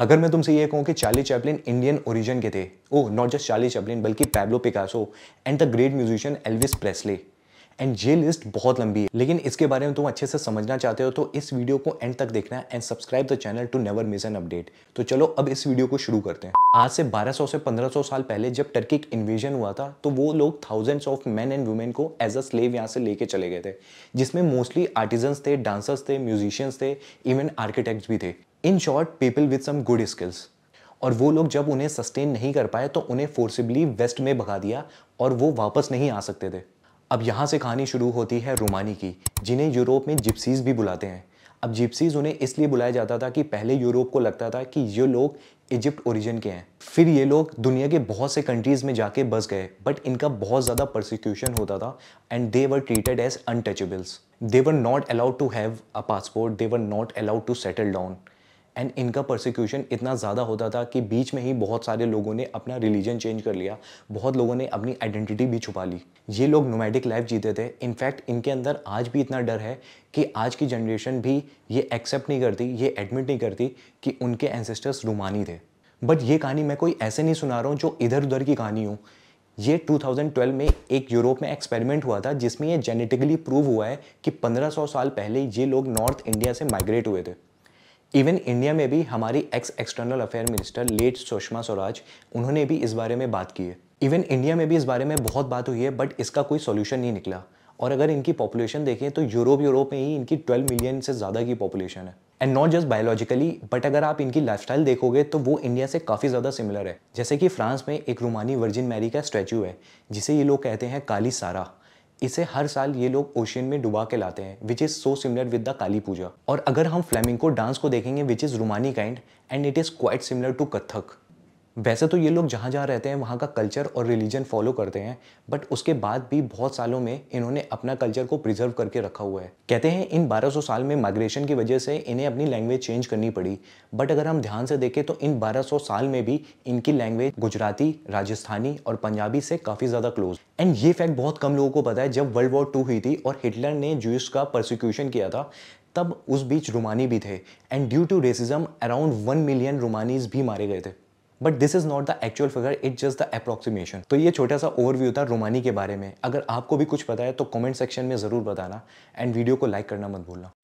अगर मैं तुमसे ये कहूँ कि चार्ली चैपलिन इंडियन ओरिजिन के थे oh not just Charlie Chaplin बल्कि Pablo Picasso and the great musician Elvis Presley and ये लिस्ट बहुत लंबी है लेकिन इसके बारे में तुम अच्छे से समझना चाहते हो तो इस वीडियो को एंड तक देखना and subscribe the channel to never miss an update तो चलो अब इस वीडियो को शुरू करते हैं आज से 1200 से 1500 साल पहले जब टर्किक इन्वेजन हुआ था तो वो लोग thousands of man and women को एज अ स्लेव यहाँ से लेके चले गए थे जिसमें मोस्टली आर्टिजन्स थे डांसर्स थे म्यूजिशियंस थे इवन आर्किटेक्ट्स भी थे in short people with some good skills और वो लोग जब उन्हें सस्टेन नहीं कर पाए तो उन्हें फोर्सिबली वेस्ट में भगा दिया और वो वापस नहीं आ सकते थे अब यहाँ से कहानी शुरू होती है रोमानी की जिन्हें यूरोप में जिप्सीज भी बुलाते हैं अब जिप्सीज उन्हें इसलिए बुलाया जाता था कि पहले यूरोप को लगता था कि ये लोग इजिप्ट ओरिजिन के हैं फिर ये लोग दुनिया के बहुत से कंट्रीज़ में जाके बस गए बट इनका बहुत ज़्यादा परसिक्यूशन होता था and they were treated as untouchables they were not allowed to have a passport they were not allowed to settle down and इनका परसिक्यूशन इतना ज़्यादा होता था कि बीच में ही बहुत सारे लोगों ने अपना रिलीजन चेंज कर लिया बहुत लोगों ने अपनी आइडेंटिटी भी छुपा ली ये लोग नोमैटिक लाइफ जीते थे इनफैक्ट इनके अंदर आज भी इतना डर है कि आज की जनरेशन भी ये एक्सेप्ट नहीं करती ये एडमिट नहीं करती कि उनके एनसेस्टर्स रूमानी थे बट ये कहानी मैं कोई ऐसे नहीं सुना रहा हूँ जो इधर उधर की कहानी हूँ ये 2012 में एक यूरोप में एक्सपेरिमेंट हुआ था जिसमें ये जेनेटिकली प्रूव हुआ है कि 1500 साल पहले ये लोग नॉर्थ इंडिया से माइग्रेट हुए थे इवन इंडिया में भी हमारी ex external affair minister late Sushma Swaraj उन्होंने भी इस बारे में बात की है इवन इंडिया में भी इस बारे में बहुत बात हुई है बट इसका कोई सोल्यूशन नहीं निकला और अगर इनकी पॉपुलेशन देखें तो यूरोप यूरोप में ही इनकी 12 मिलियन से ज़्यादा की पॉपुलेशन है and not just biologically but अगर आप इनकी लाइफस्टाइल देखोगे तो वो इंडिया से काफ़ी ज़्यादा सिमिलर है जैसे कि फ्रांस में एक रोमानी वर्जिन मैरी का स्टैचू है जिसे ये लोग कहते हैं काली सारा इसे हर साल ये लोग ओशियन में डुबा के लाते हैं which is so similar with the Kali Puja और अगर हम को डांस को देखेंगे which is Romani kind and it is quite similar to Kathak वैसे तो ये लोग जहाँ जहाँ रहते हैं वहाँ का कल्चर और रिलीजन फॉलो करते हैं बट उसके बाद भी बहुत सालों में इन्होंने अपना कल्चर को प्रिजर्व करके रखा हुआ है कहते हैं इन 1200 साल में माइग्रेशन की वजह से इन्हें अपनी लैंग्वेज चेंज करनी पड़ी बट अगर हम ध्यान से देखें तो इन 1200 साल में भी इनकी लैंग्वेज गुजराती राजस्थानी और पंजाबी से काफ़ी ज़्यादा क्लोज एंड ये फैक्ट बहुत कम लोगों को पता है जब वर्ल्ड वॉर टू हुई थी और हिटलर ने जूस का प्रोसिक्यूशन किया था तब उस बीच रोमानी भी थे and due to racism around one million Romanis भी मारे गए थे but this is not the actual figure it just the approximation तो ये छोटा सा ओवरव्यू था रोमानी के बारे में अगर आपको भी कुछ पता है तो कॉमेंट सेक्शन में ज़रूर बताना एंड वीडियो को लाइक करना मत भूलना